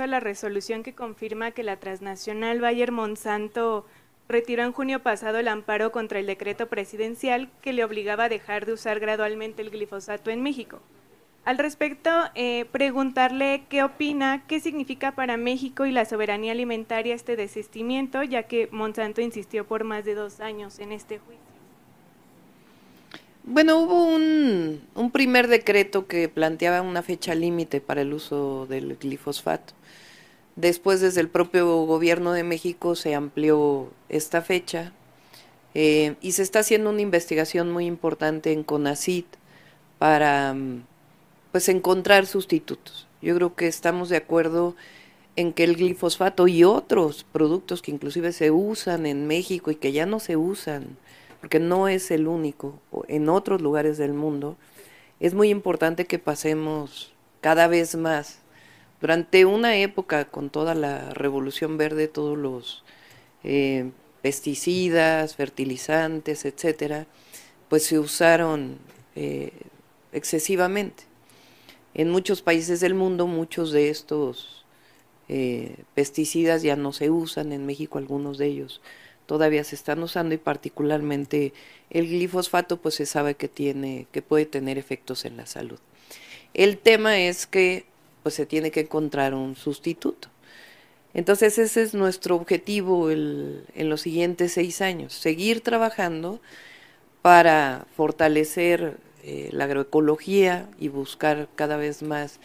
a la resolución que confirma que la transnacional Bayer Monsanto retiró en junio pasado el amparo contra el decreto presidencial que le obligaba a dejar de usar gradualmente el glifosato en México. Al respecto, eh, preguntarle qué opina, qué significa para México y la soberanía alimentaria este desistimiento, ya que Monsanto insistió por más de dos años en este juicio. Bueno, hubo un, primer decreto que planteaba una fecha límite para el uso del glifosfato. Después, desde el propio gobierno de México, se amplió esta fecha eh, y se está haciendo una investigación muy importante en CONACIT para mm, pues, encontrar sustitutos. Yo creo que estamos de acuerdo en que el glifosfato y otros productos que inclusive se usan en México y que ya no se usan, porque no es el único en otros lugares del mundo, es muy importante que pasemos cada vez más. Durante una época con toda la revolución verde, todos los eh, pesticidas, fertilizantes, etcétera, pues se usaron eh, excesivamente. En muchos países del mundo, muchos de estos eh, pesticidas ya no se usan, en México algunos de ellos todavía se están usando y particularmente el glifosfato pues se sabe que tiene que puede tener efectos en la salud. El tema es que pues se tiene que encontrar un sustituto. Entonces ese es nuestro objetivo en los siguientes seis años, seguir trabajando para fortalecer eh, la agroecología y buscar cada vez más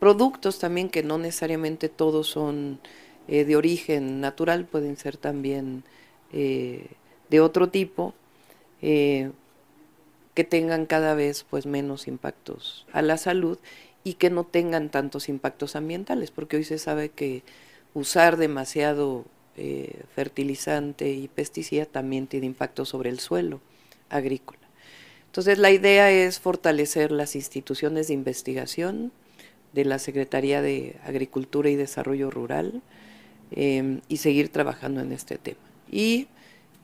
productos también que no necesariamente todos son eh, de origen natural, pueden ser también eh, de otro tipo eh, que tengan cada vez pues menos impactos a la salud y que no tengan tantos impactos ambientales, porque hoy se sabe que usar demasiado eh, fertilizante y pesticida también tiene impacto sobre el suelo agrícola. Entonces la idea es fortalecer las instituciones de investigación de la Secretaría de Agricultura y Desarrollo Rural y seguir trabajando en este tema y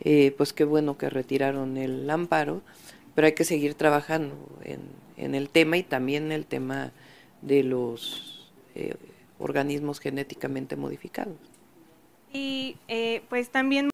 eh, pues qué bueno que retiraron el amparo, pero hay que seguir trabajando en, el tema y también en el tema de los eh, organismos genéticamente modificados. Y eh, pues también